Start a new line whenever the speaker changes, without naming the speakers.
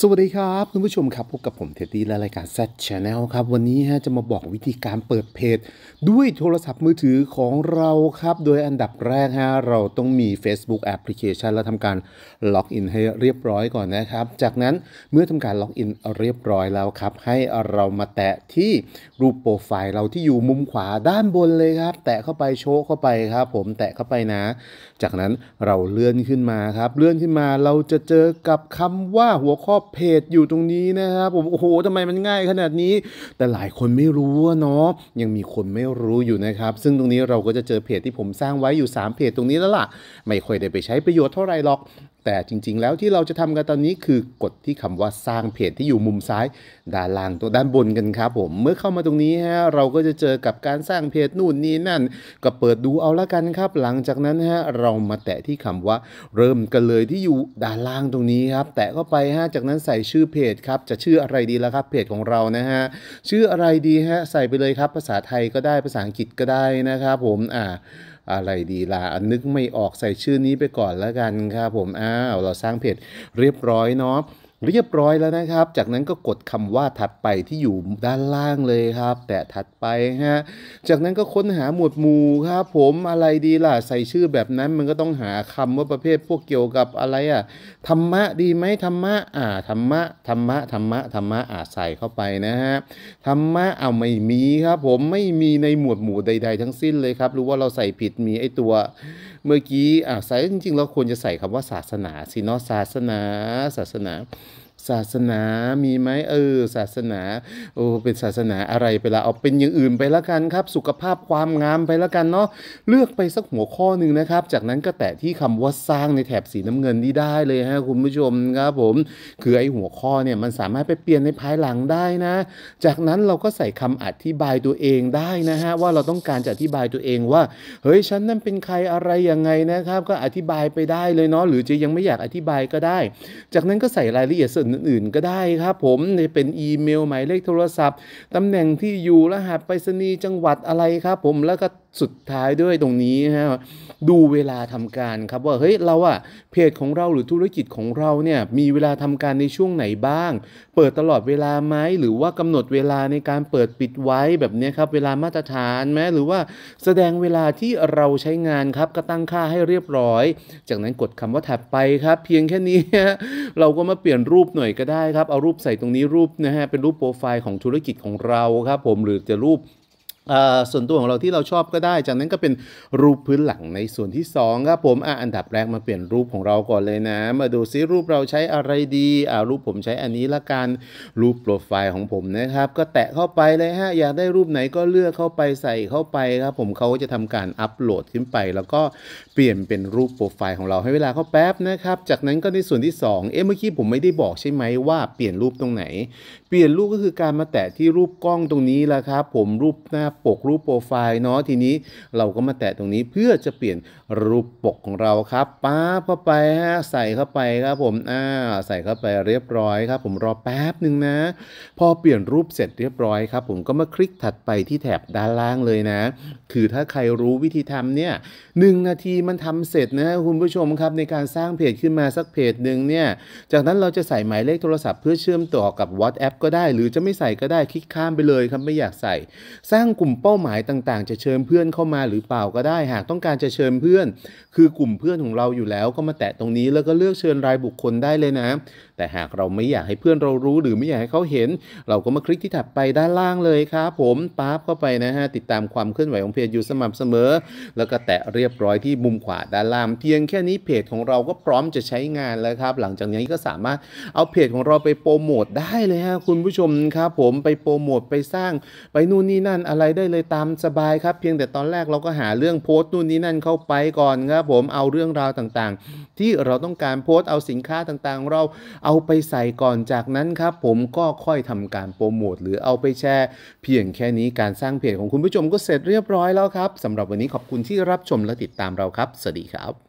สวัสดีครับคุณผู้ชมครับ พบกับผมเท็ดดี้และรายการแซดชาแนลครับ วันนี้ฮะจะมาบอกวิธีการเปิดเพจ ด้วยโทรศัพท์มือถือของเราครับ โดยอันดับแรกฮะเราต้องมี Facebook Application และทำการล็อกอินให้เรียบร้อยก่อนนะครับ จากนั้นเมื่อทำการล็อกอินเรียบร้อยแล้วครับ ให้เรามาแตะที่รูปโปรไฟล์เราที่อยู่มุมขวาด้านบนเลยครับ แตะเข้าไปโชว์เข้าไปครับผมแตะเข้าไปนะ จากนั้นเราเลื่อนขึ้นมาครับ เลื่อนขึ้นมาเราจะเจอกับคำว่าหัวข้อเพจอยู่ตรงนี้นะครับผมโอ้โหทำไมมันง่ายขนาดนี้ แต่หลายคนไม่รู้เนาะยังมีคนไม่รู้อยู่นะครับ ซึ่งตรงนี้เราก็จะเจอเพจที่ผมสร้างไว้อยู่ 3 เพจตรงนี้แล้วล่ะ ไม่ค่อยได้ไปใช้ประโยชน์เท่าไหร่หรอกแต่จริงๆแล้วที่เราจะทำกันตอนนี้คือกดที่คำว่าสร้างเพจที่อยู่มุมซ้ายด้านล่างตัวด้านบนกันครับผมเมื่อเข้ามาตรงนี้ฮะเราก็จะเจอกับการสร้างเพจนู่นนี่นั่นก็เปิดดูเอาละกันครับ หลังจากนั้นฮะเรามาแตะที่คำว่าเริ่มกันเลยที่อยู่ด้านล่างตรงนี้ครับแตะเข้าไปฮะจากนั้นใส่ชื่อเพจครับ จะชื่ออะไรดีละครับเพจของเรานะฮะชื่ออะไรดีฮะใส่ไปเลยครับ ภาษาไทยก็ได้ภาษาอังกฤษก็ได้นะครับผมอ่าอะไรดีล่ะ นึกไม่ออกใส่ชื่อนี้ไปก่อนแล้วกันครับผม อ้าว เราสร้างเพจเรียบร้อยเนาะเรียบร้อยแล้วนะครับ จากนั้นก็กดคำว่าถัดไปที่อยู่ด้านล่างเลยครับ แต่ถัดไปฮะ จากนั้นก็ค้นหาหมวดหมู่ครับผมอะไรดีล่ะ ใส่ชื่อแบบนั้นมันก็ต้องหาคำว่าประเภทพวกเกี่ยวกับอะไรอะธรรมะดีไหมธรรมะอ่าธรรมะธรรมะธรรมะธรรมะอ่าใส่เข้าไปนะฮะธรรมะเอาไม่มีครับ ผมไม่มีในหมวดหมู่ใด ๆ ทั้งสิ้นเลยครับรู้ว่าเราใส่ผิดมีไอตัวเมื่อกี้อ่าใส่จริง ๆ เราควรจะใส่คำว่าศาสนา สิเนาะศาสนา ศาสนาศาสนามีไหมเออ ศาสนาโอ้เป็นศาสนาอะไรไปละเอาเป็นอย่างอื่นไปละกันครับ สุขภาพความงามไปละกันเนาะเลือกไปสักหัวข้อหนึ่งนะครับ จากนั้นก็แตะที่คำว่าสร้างในแถบสีน้ำเงินนี่ได้เลยฮะคุณผู้ชมครับผม คือไอ้หัวข้อเนี่ยมันสามารถไปเปลี่ยนในภายหลังได้นะ จากนั้นเราก็ใส่คำอธิบายตัวเองได้นะฮะว่าเราต้องการจะอธิบายตัวเองว่า เฮ้ยฉันนั่นเป็นใครอะไรยังไงนะครับ ก็อธิบายไปได้เลยเนาะหรือจะยังไม่อยากอธิบายก็ได้ จากนั้นก็ใส่รายละเอียดส่วนอื่นๆก็ได้ ครับ ผมจะเป็นอีเมลหมายเลขโทรศัพท์ตำแหน่งที่อยู่รหัสไปรษณีย์จังหวัดอะไร ครับ ผมแล้วก็สุดท้ายด้วยตรงนี้ฮะดูเวลาทำการครับ ว่าเฮ้ย เราอะเพจของเราหรือธุรกิจของเราเนี่ยมีเวลาทำการในช่วงไหนบ้างเปิดตลอดเวลาไหมหรือว่ากำหนดเวลาในการเปิดปิดไว้แบบนี้ครับเวลามาตรฐานไหมหรือว่าแสดงเวลาที่เราใช้งานครับก็ตั้งค่าให้เรียบร้อย จากนั้นกดคำว่าแท็บไปครับ เพียงแค่นี้ เราก็มาเปลี่ยนรูปหน่อยก็ได้ครับเอารูปใส่ตรงนี้รูปนะฮะเป็นรูปโปรไฟล์ของธุรกิจของเราครับ ผมหรือจะรูปส่วนตัวของเราที่เราชอบก็ได้ จากนั้นก็เป็นรูปพื้นหลังในส่วนที่2ครับผมออันดับแรกมาเปลี่ยนรูปของเราก่อนเลยนะ มาดูซิรูปเราใช้อะไรดีอ่รูปผมใช้อันนี้ละกันรูปโปรไฟล์ของผมนะครับ ก็แตะเข้าไปเลยฮะอยากได้รูปไหนก็เลือกเข้าไปใส่เข้าไปครับผมเขาจะทำการอัปโหลดขึ้นไป แล้วก็เปลี่ยนเป็นรูปโปรไฟล์ของเราให้เวลาเขาแป๊บนะครับ จากนั้นก็ในส่วนที่ 2เอ๊ะเมื่อกี้ผมไม่ได้บอกใช่ไหมว่าเปลี่ยนรูปตรงไหน เปลี่ยนรูปก็คือการมาแตะที่รูปกล้องตรงนี้ละครับผมรูปหน้าปกรูปโปรไฟล์เนาะทีนี้เราก็มาแตะตรงนี้เพื่อจะเปลี่ยนรูปปกของเราครับป้าเข้าไปฮะใส่เข้าไปครับผมอ่าใส่เข้าไปเรียบร้อยครับ ผมรอแป๊บหนึ่งนะ พอเปลี่ยนรูปเสร็จเรียบร้อยครับผมก็มาคลิกถัดไปที่แถบด้านล่างเลยนะ คือถ้าใครรู้วิธีทำเนี่ยหนึ่งนาทีมันทำเสร็จนะคุณผู้ชมครับในการสร้างเพจขึ้นมาสักเพจหนึ่งเนี่ยจากนั้นเราจะใส่หมายเลขโทรศัพท์เพื่อเชื่อมต่อกับ WhatsApp ก็ได้ หรือจะไม่ใส่ก็ได้คลิกข้ามไปเลยครับไม่อยากใส่สร้างกลุลุ่มเป้าหมายต่างๆ จะเชิญเพื่อนเข้ามาหรือเปล่าก็ได้หากต้องการจะเชิญเพื่อน คือกลุ่มเพื่อนของเราอยู่แล้วก็มาแตะตรงนี้ แล้วก็เลือกเชิญรายบุคคลได้เลยนะแต่หากเราไม่อยากให้เพื่อนเรารู้หรือไม่อยากให้เขาเห็น เราก็มาคลิกที่ถัดไปด้านล่างเลยครับผมปั๊บเข้าไปนะฮะติดตามความเคลื่อนไหวของเพจอยู่สม่ำเสมอ แล้วก็แตะเรียบร้อยที่มุมขวาด้านล่างเพียงแค่นี้เพจของเราก็พร้อมจะใช้งานแล้วครับ หลังจากนี้ก็สามารถเอาเพจของเราไปโปรโมทได้เลยฮะคุณผู้ชมครับผมไปโปรโมทไปสร้างไปนู่นนี่นั่นอะไรได้เลยตามสบายครับ เพียงแต่ตอนแรกเราก็หาเรื่องโพสต์นู่นนี่นั่นเข้าไปก่อนครับผมเอาเรื่องราวต่าง ๆ ที่เราต้องการโพสต์เอาสินค้าต่างๆของเราเอาไปใส่ก่อนจากนั้นครับ ผมก็ค่อยทำการโปรโมทหรือเอาไปแชร์เพียงแค่นี้การสร้างเพจของคุณผู้ชมก็เสร็จเรียบร้อยแล้วครับสำหรับวันนี้ขอบคุณที่รับชมและติดตามเราครับ สวัสดีครับ